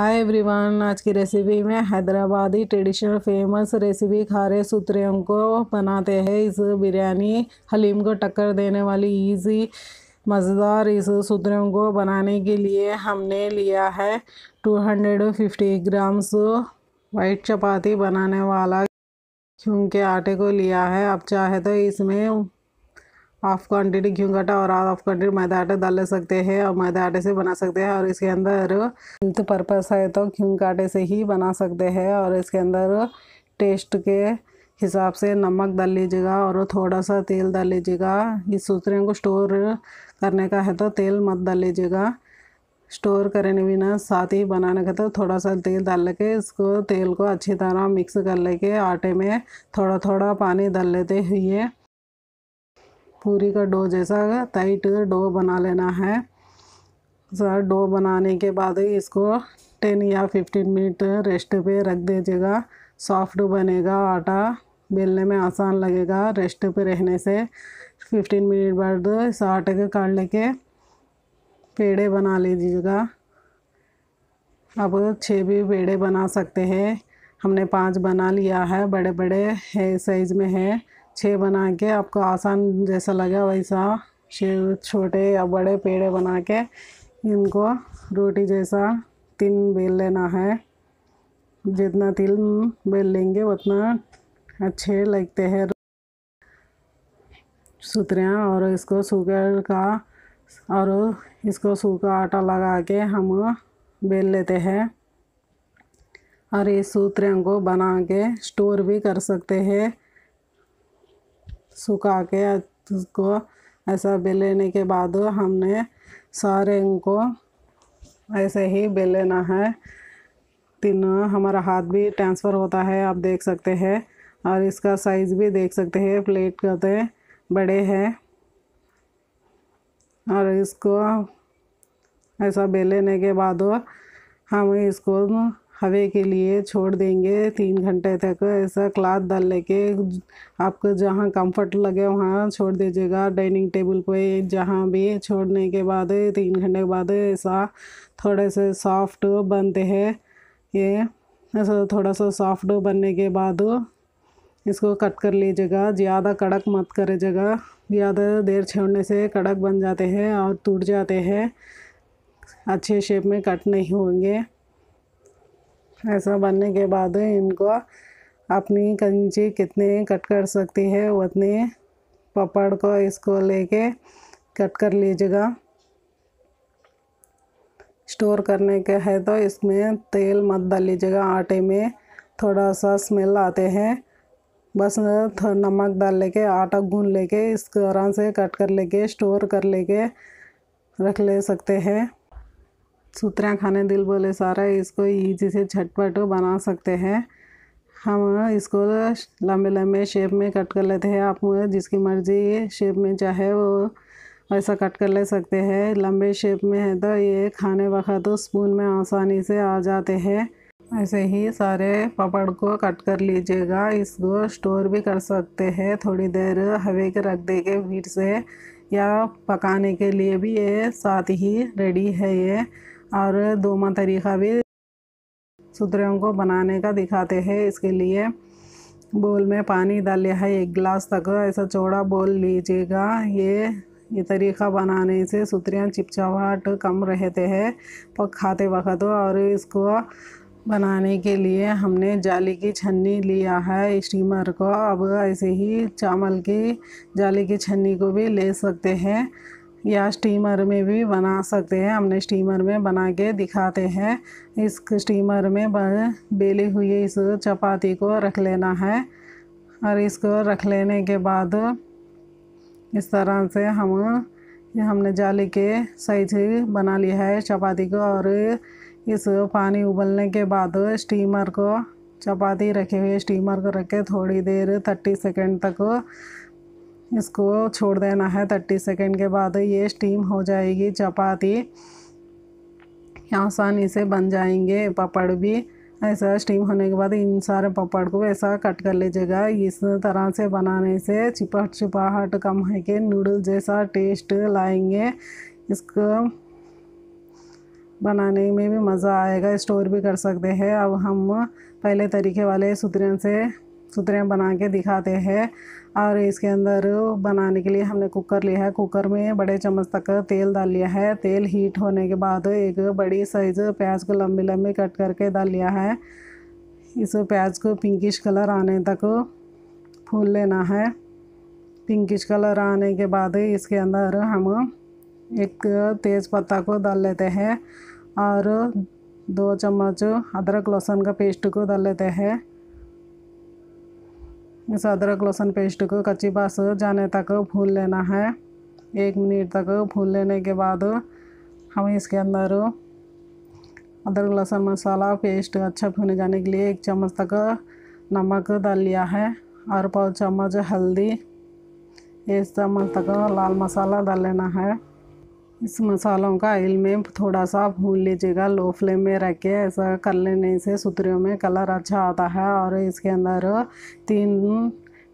hi everyone आज की recipe में हैदराबादी ट्रेडिशनल फेमस रेसिपी खारे सूत्रे को बनाते हैं इस बिरयानी हलीम को टक्कर देने वाली इजी मज़ेदार इस सूत्रे को बनाने के लिए हमने लिया है 250 ग्राम्स वाइट चपाती बनाने वाला क्योंकि आटे को लिया है आप चाहे तो इसमें हाफ क्वान्टिटी गेहूँ आटा और हाफ क्वान्टिटी मैदा आटा डाल सकते हैं और मैदा आटे से बना सकते हैं और इसके अंदर हेल्थ पर्पस है तो गेहूँ आटे से ही बना सकते हैं और इसके अंदर टेस्ट के हिसाब से नमक डाल लीजिएगा और थोड़ा सा तेल डाल लीजिएगा इस सूत्रे को स्टोर करने का है तो तेल मत डाल लीजिएगा स्टोर करने बिना साथ ही बनाने का तो थोड़ा सा तेल डाल के इसको तेल को अच्छी तरह मिक्स कर लेके आटे में थोड़ा थोड़ा पानी डाल लेते हुए पूरी का डो जैसा टाइट डो बना लेना है सर डो बनाने के बाद इसको टेन या फिफ्टीन मिनट रेस्ट पे रख दीजिएगा सॉफ्ट बनेगा आटा बेलने में आसान लगेगा रेस्ट पे रहने से फिफ्टीन मिनट बाद इस आटे के काट लेके पेड़े बना लीजिएगा आप छः भी पेड़े बना सकते हैं हमने पांच बना लिया है बड़े बड़े है साइज़ में है छः बना के आपको आसान जैसा लगा वैसा छोटे या बड़े पेड़े बना के इनको रोटी जैसा तिल बेल लेना है जितना तिल बेल लेंगे उतना अच्छे लगते हैं सुतरियाँ और इसको शुगर का और इसको सूखा आटा लगा के हम बेल लेते हैं और इस सूत्रियों को बना के स्टोर भी कर सकते हैं सुखा के उसको ऐसा बेलने के बाद हमने सारे उनको ऐसे ही बेलना है तीन हमारा हाथ भी ट्रांसफ़र होता है आप देख सकते हैं और इसका साइज़ भी देख सकते हैं प्लेट कहते बड़े हैं और इसको ऐसा बेलने के बाद हम इसको हवे के लिए छोड़ देंगे तीन घंटे तक ऐसा क्लाथ डाल लेके आपको जहाँ कंफर्ट लगे वहाँ छोड़ दीजिएगा डाइनिंग टेबल पे जहाँ भी छोड़ने के बाद तीन घंटे के बाद ऐसा थोड़े से सॉफ्ट बनते हैं ये ऐसा थोड़ा सा सॉफ्ट बनने के बाद इसको कट कर लीजिएगा ज़्यादा कड़क मत जगह ज़्यादा देर छोड़ने से कड़क बन जाते हैं और टूट जाते हैं अच्छे शेप में कट नहीं होंगे ऐसा बनने के बाद इनको अपनी कंची कितने कट कर सकती है उतने पपड़ को इसको लेके कट कर लीजिएगा स्टोर करने के है तो इसमें तेल मत डाल लीजिएगा आटे में थोड़ा सा स्मेल आते हैं बस नमक डाल लेके आटा गून लेके इस तरह से कट कर लेके स्टोर कर लेके रख ले सकते हैं सूत्रा खाने दिल बोले सारा इसको ईजी से झटपट बना सकते हैं हम इसको लंबे लंबे शेप में कट कर लेते हैं आप जिसकी मर्ज़ी शेप में चाहे वो वैसा कट कर ले सकते हैं लंबे शेप में है तो ये खाने वक्त स्पून में आसानी से आ जाते हैं ऐसे ही सारे पापड़ को कट कर लीजिएगा इसको स्टोर भी कर सकते हैं थोड़ी देर हवे के रख देंगे फिर से या पकाने के लिए भी ये साथ ही रेडी है ये और दोमा तरीक़ा भी सुतरियों को बनाने का दिखाते हैं इसके लिए बोल में पानी डाले है एक गिलास तक ऐसा चौड़ा बोल लीजिएगा ये ये तरीक़ा बनाने से सूत्रियाँ चिपचिपाहट कम रहते हैं पक खाते वक्त और इसको बनाने के लिए हमने जाली की छन्नी लिया है स्टीमर को अब ऐसे ही चावल की जाली की छन्नी को भी ले सकते हैं या स्टीमर में भी बना सकते हैं हमने स्टीमर में बना के दिखाते हैं इस स्टीमर में बेली हुई इस चपाती को रख लेना है और इसको रख लेने के बाद इस तरह से हम हमने जाली के साइज बना लिया है चपाती को और इस पानी उबलने के बाद स्टीमर को चपाती रखे हुए स्टीमर को रख के थोड़ी देर थर्टी सेकेंड तक इसको छोड़ देना है थर्टी सेकेंड के बाद ये स्टीम हो जाएगी चपाती आसानी से बन जाएंगे पापड़ भी ऐसा स्टीम होने के बाद इन सारे पापड़ को ऐसा कट कर लीजिएगा इस तरह से बनाने से चिपट चिपाहट कम है कि नूडल जैसा टेस्ट लाएंगे इसको बनाने में भी मज़ा आएगा स्टोर भी कर सकते हैं अब हम पहले तरीके वाले सुतरे से सुतरे बना के दिखाते हैं और इसके अंदर बनाने के लिए हमने कुकर लिया है कुकर में बड़े चम्मच तक तेल डाल लिया है तेल हीट होने के बाद एक बड़ी साइज प्याज को लंबी लंबी कट करके डाल लिया है इस प्याज को पिंकिश कलर आने तक फूल लेना है पिंकिश कलर आने के बाद इसके अंदर हम एक तेज़ पत्ता को डाल लेते हैं और दो चम्मच अदरक लहसुन का पेस्ट को डाल लेते हैं इस अदरक लहसुन पेस्ट को कच्ची बास जाने तक भून लेना है एक मिनट तक भून लेने के बाद हम इसके अंदर अदरक लहसुन मसाला पेस्ट अच्छा भुने जाने के लिए एक चम्मच तक नमक डाल लिया है और पाँच चम्मच हल्दी एक चम्मच तक लाल मसाला डाल लेना है इस मसालों का आयल में थोड़ा सा भून लीजिएगा लो फ्लेम में रख के ऐसा कर लेने से सुतरियों में कलर अच्छा आता है और इसके अंदर तीन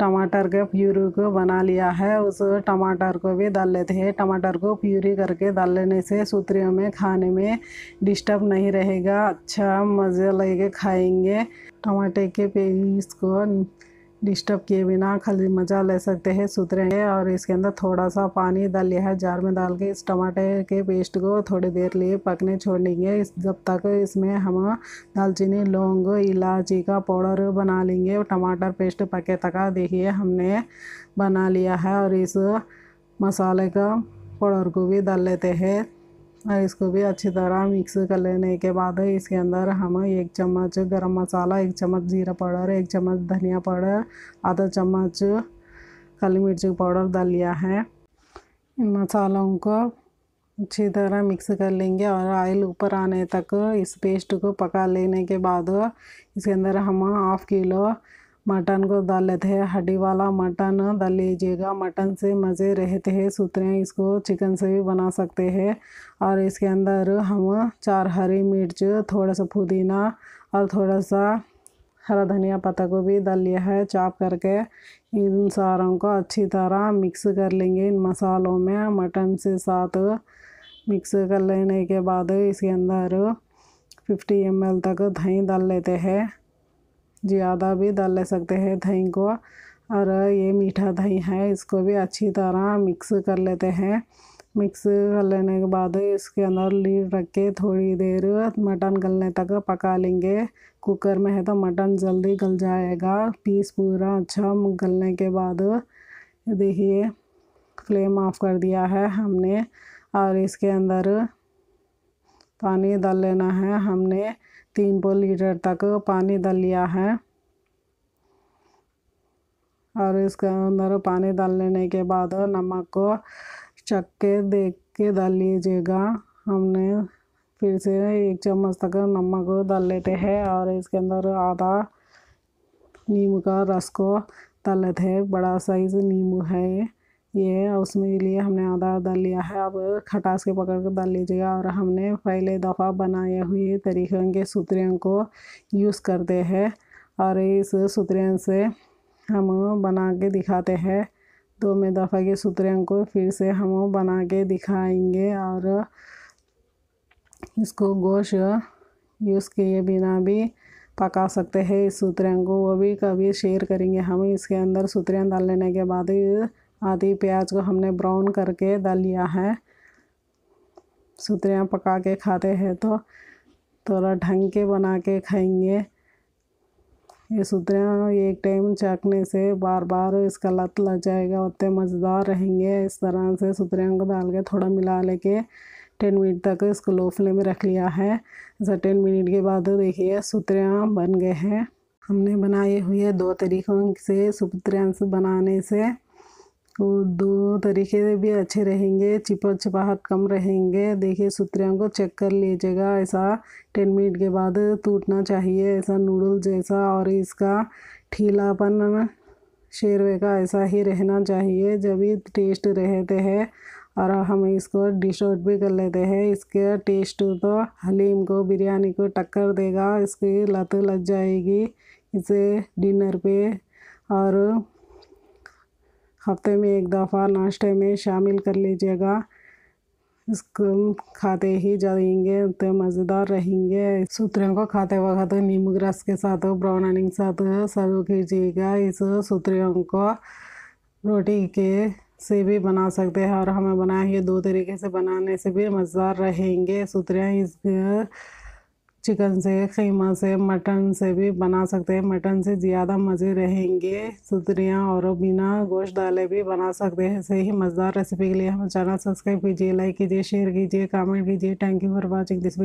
टमाटर के प्यूरी को बना लिया है उस टमाटर को भी डाल लेते हैं टमाटर को प्यूरी करके डाल लेने से सूत्रियों में खाने में डिस्टर्ब नहीं रहेगा अच्छा मज़े लगे खाएंगे टमाटे के पेस्ट को डिस्टर्ब किए बिना खाली मज़ा ले सकते हैं सुतरेंगे और इसके अंदर थोड़ा सा पानी डाल लिया है जार में डाल के इस टमाटे के पेस्ट को थोड़ी देर लिए पकने छोड़ लेंगे इस जब तक इसमें हम दालचीनी लौंग इलायची का पाउडर बना लेंगे और टमाटर पेस्ट पके तक देखिए हमने बना लिया है और इस मसाले का पाउडर को भी डाल लेते हैं और हाँ, इसको भी अच्छी तरह मिक्स कर लेने के बाद इसके अंदर हम एक चम्मच गरम मसाला एक चम्मच जीरा पाउडर एक चम्मच धनिया पाउडर आधा चम्मच काली मिर्ची पाउडर डाल लिया है इन मसालों को अच्छी तरह मिक्स कर लेंगे और ऑयल ऊपर आने तक इस पेस्ट को पका लेने के बाद इसके अंदर हम हाफ किलो मटन को डाल लेते हैं हड्डी वाला मटन डाल लीजिएगा मटन से मज़े रहते हैं सूत्रे इसको चिकन से भी बना सकते हैं और इसके अंदर हम चार हरी मिर्च थोड़ा सा पुदीना और थोड़ा सा हरा धनिया पत्ता को भी डाल लिया है चाप करके इन सारों को अच्छी तरह मिक्स कर लेंगे इन मसालों में मटन से साथ मिक्स कर लेने के बाद इसके अंदर फिफ्टी एम तक दही डाल लेते हैं ज़्यादा भी डाल ले सकते हैं दही को और ये मीठा दही है इसको भी अच्छी तरह मिक्स कर लेते हैं मिक्स कर लेने के बाद इसके अंदर लीड रख के थोड़ी देर मटन गलने तक पका लेंगे कुकर में है तो मटन जल्दी गल जाएगा पीस पूरा अच्छा गलने के बाद देखिए फ्लेम ऑफ कर दिया है हमने और इसके अंदर पानी डाल लेना है हमने तीन बोल लीटर तक पानी डाल लिया है और इसके अंदर पानी डाल लेने के बाद नमक को चक्के के देख के डाल लीजिएगा हमने फिर से एक चम्मच तक नमक डाल लेते हैं और इसके अंदर आधा नींबू का रस को डाल लेते हैं बड़ा साइज़ नींबू है ये ये उसमें लिए हमने आधा आधा लिया है अब खटास के पकड़ कर डाल लीजिएगा और हमने पहले दफ़ा बनाए हुए तरीक़ों के सूत्रियों को यूज़ करते हैं और इस सूत्रियों से हम बना के दिखाते हैं तो मैं दफ़ा के सूत्रियों को फिर से हम बना के दिखाएंगे और इसको गोश यूज़ किए बिना भी पका सकते हैं इस सूत्रियों को वो भी कभी शेयर करेंगे हम इसके अंदर सूत्रियाँ डाल लेने के बाद आधी प्याज को हमने ब्राउन करके डाल लिया है सुतरियाँ पका के खाते हैं तो थोड़ा ढंग के बना के खाएंगे ये सुतरियाँ एक टाइम चाकने से बार बार इसका लत लग जाएगा उतने मज़ेदार रहेंगे इस तरह से सुतरियाँ को डाल के थोड़ा मिला लेके टेन मिनट तक इसको लो फ्लेम में रख लिया है ऐसा टेन मिनट के बाद देखिए सुतरियाँ बन गए हैं हमने बनाए हुए दो तरीक़ों से सुतरियाँ बनाने से और दो तरीके से भी अच्छे रहेंगे चिपक चिपाहट कम रहेंगे देखिए सुतरियों को चेक कर लीजिएगा ऐसा टेन मिनट के बाद टूटना चाहिए ऐसा नूडल जैसा और इसका ठीलापन शेरवे का ऐसा ही रहना चाहिए जब ये टेस्ट रहते हैं और हम इसको डिश आउट भी कर लेते हैं इसके टेस्ट तो हलीम को बिरयानी को टक्कर देगा इसकी लत लग जाएगी इसे डिनर पे और हफ्ते में एक दफ़ा नाश्ते में शामिल कर लीजिएगा इसको खाते ही जाएंगे तो मज़ेदार रहेंगे सूत्रों को खाते वक्त नींबू रस के साथ ब्राउन के साथ सर्व कीजिएगा इस सूत्रों को रोटी के से भी बना सकते हैं और हमें बनाए ये दो तरीके से बनाने से भी मज़ेदार रहेंगे सूत्रियाँ इस चिकन से खीमा से मटन से भी बना सकते हैं मटन से ज़्यादा मज़े रहेंगे सुतरियाँ और बिना गोश्त डाले भी बना सकते हैं ऐसे ही मज़ेदार रेसिपी के लिए हमारे चैनल सब्सक्राइब कीजिए लाइक कीजिए शेयर कीजिए कमेंट कीजिए thank you for watching this video